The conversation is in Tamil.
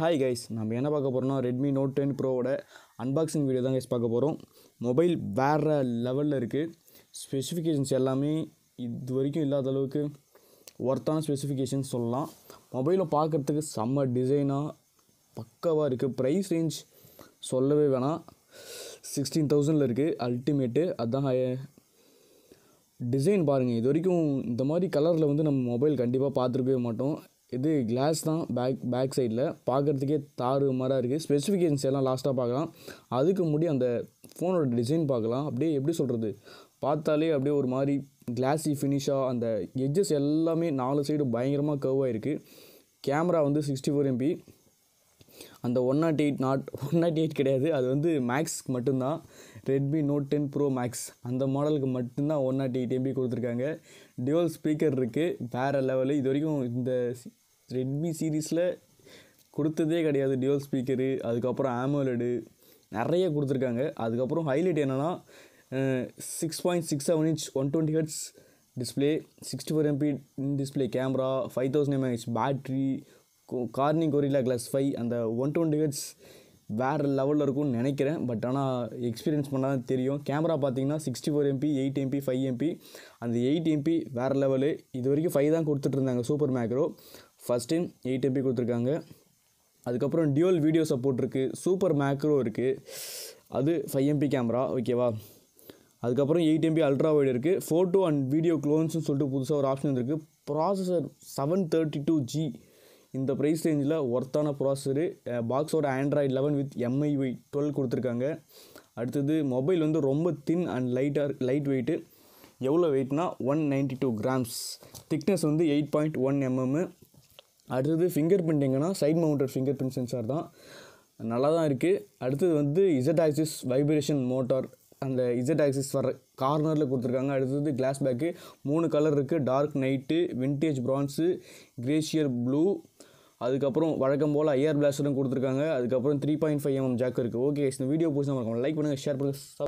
ஹாய் கைஸ் நம்ம என்ன பார்க்க போகிறோம்னா ரெட்மி நோட் டென் ப்ரோவோட அன்பாக்சிங் வீடியோ தான் கைஸ் பார்க்க போகிறோம் மொபைல் வேறு லெவலில் இருக்குது ஸ்பெசிஃபிகேஷன்ஸ் எல்லாமே இது வரைக்கும் இல்லாத அளவுக்கு ஒர்த்தான ஸ்பெசிஃபிகேஷன் சொல்லலாம் மொபைலை பார்க்குறதுக்கு செம்ம டிசைனாக பக்காவாக இருக்குது ப்ரைஸ் ரேஞ்ச் சொல்லவே வேணாம் சிக்ஸ்டீன் தௌசண்டில் இருக்குது அல்டிமேட்டு அதுதான் டிசைன் பாருங்கள் இது வரைக்கும் இந்த மாதிரி கலரில் வந்து நம்ம மொபைல் கண்டிப்பாக பார்த்துருக்கவே மாட்டோம் இது கிளாஸ் தான் பேக் பேக் சைடில் பார்க்குறதுக்கே தார் மாதிரி இருக்குது ஸ்பெசிஃபிகேஷன்ஸ் எல்லாம் லாஸ்ட்டாக பார்க்கலாம் அதுக்கு முடி அந்த ஃபோனோட டிசைன் பார்க்கலாம் அப்படியே எப்படி சொல்கிறது பார்த்தாலே அப்படியே ஒரு மாதிரி கிளாஸி ஃபினிஷாக அந்த எட்ஜஸ் எல்லாமே நாலு சைடு பயங்கரமாக கர்வ் ஆகிருக்கு கேமரா வந்து சிக்ஸ்டி ஃபோர் எம்பி அந்த one nought eight nought one nought eight கிடையாது அது வந்து மேக்ஸ்க்கு மட்டும்தான் Redmi note ten pro max அந்த மாடலுக்கு மட்டும்தான் ஒன் நாட் எயிட் எம்பி கொடுத்துருக்காங்க டியூவல் ஸ்பீக்கர் இருக்குது வேறு லெவலு இது வரைக்கும் இந்த ரெட்மி சீரீஸில் கொடுத்ததே கிடையாது டியூவல் ஸ்பீக்கரு அதுக்கப்புறம் ஆமோலடு நிறைய கொடுத்துருக்காங்க அதுக்கப்புறம் ஹைலைட் என்னென்னா six point six seven inch one twenty hertz display sixty four MP display camera five thousand mAh battery Corning Gorilla glass five அந்த ஒன் டுவெண்ட்டி ஹெட்ஸ் வேறு லெவலில் இருக்கும்னு நினைக்கிறேன் பட் ஆனால் எக்ஸ்பீரியன்ஸ் பண்ணால் தான் தெரியும் கேமரா பார்த்தீங்கன்னா sixty four MP eight MP five MP அந்த எயிட் எம்பி வேறு லெவலு இது வரைக்கும் ஃபைவ் தான் கொடுத்துட்ருந்தாங்க super macro first time eight MP கொடுத்துருக்காங்க அதுக்கப்புறம் டியூல் வீடியோ சப்போர்ட் இருக்குது சூப்பர் மேக்ரோ இருக்குது அது ஃபைவ் எம்பி கேமரா ஓகேவா அதுக்கப்புறம் எயிட் எம்பி அல்ட்ரா வைடு இருக்குது ஃபோட்டோ அண்ட் வீடியோ க்ளோன்ஸ்னு சொல்லிட்டு புதுசாக ஒரு ஆப்ஷன் இருக்குது processor seven thirty two G இந்த ப்ரைஸ் ரேஞ்சில் ஒர்த்தான ப்ராசரு பாக்ஸோட Android eleven with MIV twelve கொடுத்துருக்காங்க அடுத்தது மொபைல் வந்து ரொம்ப தின் அண்ட் லைட்டாக லைட் வெயிட்டு எவ்வளோ வெயிட்னா one ninety two grams thickness வந்து எயிட் பாயிண்ட் ஒன் எம்எம்மு அடுத்தது ஃபிங்கர் பிரிண்ட் எங்கன்னா side mounted finger print sensor தான் நல்லா தான் இருக்குது அடுத்தது வந்து இசட் ஆக்சிஸ் வைப்ரேஷன் மோட்டார் அந்த இசட் ஆக்சிஸ் வர கார்னரில் கொடுத்துருக்காங்க அடுத்தது கிளாஸ் பேக்கு மூணு கலர் இருக்குது dark night vintage bronze glacier blue அதுக்கப்புறம் வழக்கம் போல் ஐஆர் பிளாஸ்டரும் கொடுத்துருக்காங்க அதுக்கப்புறம் three point five mm jack இருக்குது ஓகே இந்த வீடியோ பிடிச்சா மறக்காம லைக் பண்ணுங்கள் ஷேர் பண்ணுங்கள்